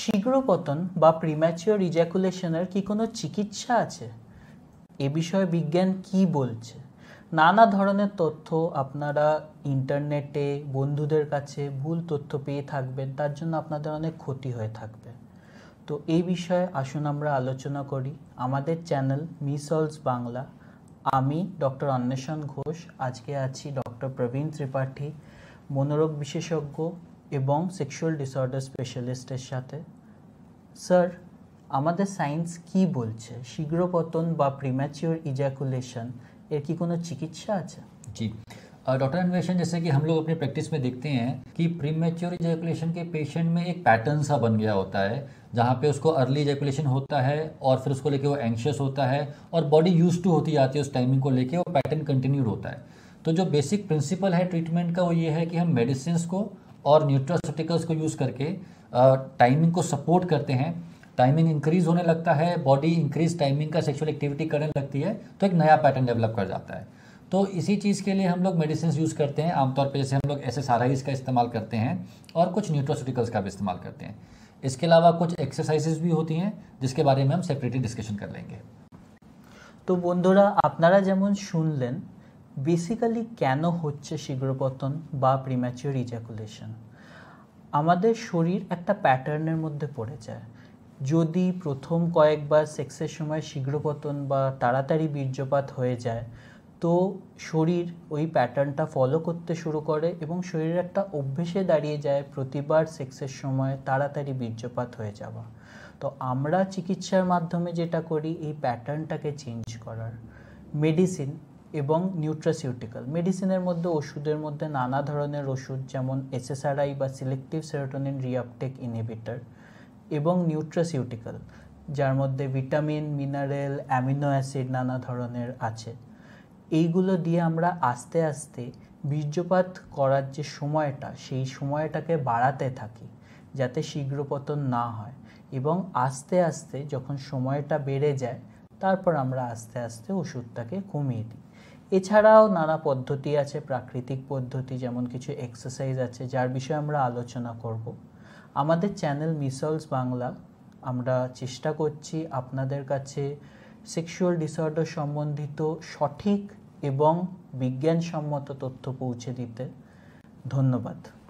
শীঘ্রপতন বা প্রিম্যাচিওর ইজ্যাকুলেশনের কি কোনো চিকিৎসা আছে এ বিষয়ে বিজ্ঞান কি বলছে নানা ধরনের তথ্য আপনারা ইন্টারনেটে বন্ধুদের কাছে ভুল তথ্য পেয়ে থাকবেন তার জন্য আপনাদের অনেক ক্ষতি হয়ে থাকবে তো এই বিষয়ে আসুন আমরা আলোচনা করি আমাদের চ্যানেল মিসলস বাংলা আমি ডক্টর অন্বেষণ ঘোষ আজকে আছি ডক্টর প্রবীণ ত্রিপাঠী মনোরোগ বিশেষজ্ঞ এবং সেক্সুয়াল ডিসঅর্ডার স্পেশালিস্টের সাথে স্যার আমাদের সায়েন্স কি বলছে শীঘ্রপতন বা প্রিম্যাচিওর ইজাকুলেশন এর কি কোনো চিকিৎসা আছে জি डॉक्टर अन्वेषण जैसे कि हम लोग अपने प्रैक्टिस में देखते हैं कि मेच्योर इजैकुलेशन के पेशेंट में एक पैटर्न सा बन गया होता है जहाँ पे उसको अर्ली इजैकुलेशन होता है और फिर उसको लेके वो एंशियस होता है और बॉडी यूज टू होती जाती है उस टाइमिंग को लेके वो पैटर्न कंटिन्यूड होता है तो जो बेसिक प्रिंसिपल है ट्रीटमेंट का वो ये है कि हम मेडिसिन को और न्यूट्रोसिटिकल्स को यूज़ करके टाइमिंग को सपोर्ट करते हैं टाइमिंग इंक्रीज होने लगता है बॉडी इंक्रीज टाइमिंग का सेक्सुअल एक्टिविटी करने लगती है तो एक नया पैटर्न डेवलप कर जाता है तो इसी चीज़ के लिए हम लोग मेडिसिन यूज़ करते हैं आमतौर पर जैसे हम लोग एस एस आर आईज का इस्तेमाल करते हैं और कुछ न्यूट्रोसिटिकल्स का भी इस्तेमाल करते हैं इसके अलावा कुछ एक्सरसाइजेज भी होती हैं जिसके बारे में हम सेपरेटली डिस्कशन कर लेंगे तो बंधुरा आपनारा जेमन শুনলেন বেসিক্যালি কেন হচ্ছে শীঘ্রপতন বা প্রিম্যাচিওর ইজাকুলেশন আমাদের শরীর একটা প্যাটার্নের মধ্যে পড়ে যায় যদি প্রথম কয়েকবার সেক্সের সময় শীঘ্রপতন বা তাড়াতাড়ি বীর্যপাত হয়ে যায় তো শরীর ওই প্যাটার্নটা ফলো করতে শুরু করে এবং শরীর একটা অভ্যেসে দাঁড়িয়ে যায় প্রতিবার সেক্সের সময় তাড়াতাড়ি বীর্যপাত হয়ে যাওয়া তো আমরা চিকিৎসার মাধ্যমে যেটা করি এই প্যাটার্নটাকে চেঞ্জ করার মেডিসিন এবং নিউট্রাসিউটিক্যাল মেডিসিনের মধ্যে ওষুধের মধ্যে নানা ধরনের ওষুধ যেমন এসএসআরআই বা সিলেক্টিভ সেরোটোনিন রিয়াপটেক ইনহিবিটার এবং নিউট্রাসিউটিক্যাল যার মধ্যে ভিটামিন মিনারেল অ্যামিনো অ্যাসিড নানা ধরনের আছে এইগুলো দিয়ে আমরা আস্তে আস্তে বীর্যপাত করার যে সময়টা সেই সময়টাকে বাড়াতে থাকি যাতে শীঘ্র পতন না হয় এবং আস্তে আস্তে যখন সময়টা বেড়ে যায় তারপর আমরা আস্তে আস্তে ওষুধটাকে কমিয়ে দিই এছাড়াও নানা পদ্ধতি আছে প্রাকৃতিক পদ্ধতি যেমন কিছু এক্সারসাইজ আছে যার বিষয়ে আমরা আলোচনা করব আমাদের চ্যানেল মিসলস বাংলা আমরা চেষ্টা করছি আপনাদের কাছে সেক্সুয়াল ডিসঅর্ডার সম্বন্ধিত সঠিক এবং বিজ্ঞানসম্মত তথ্য পৌঁছে দিতে ধন্যবাদ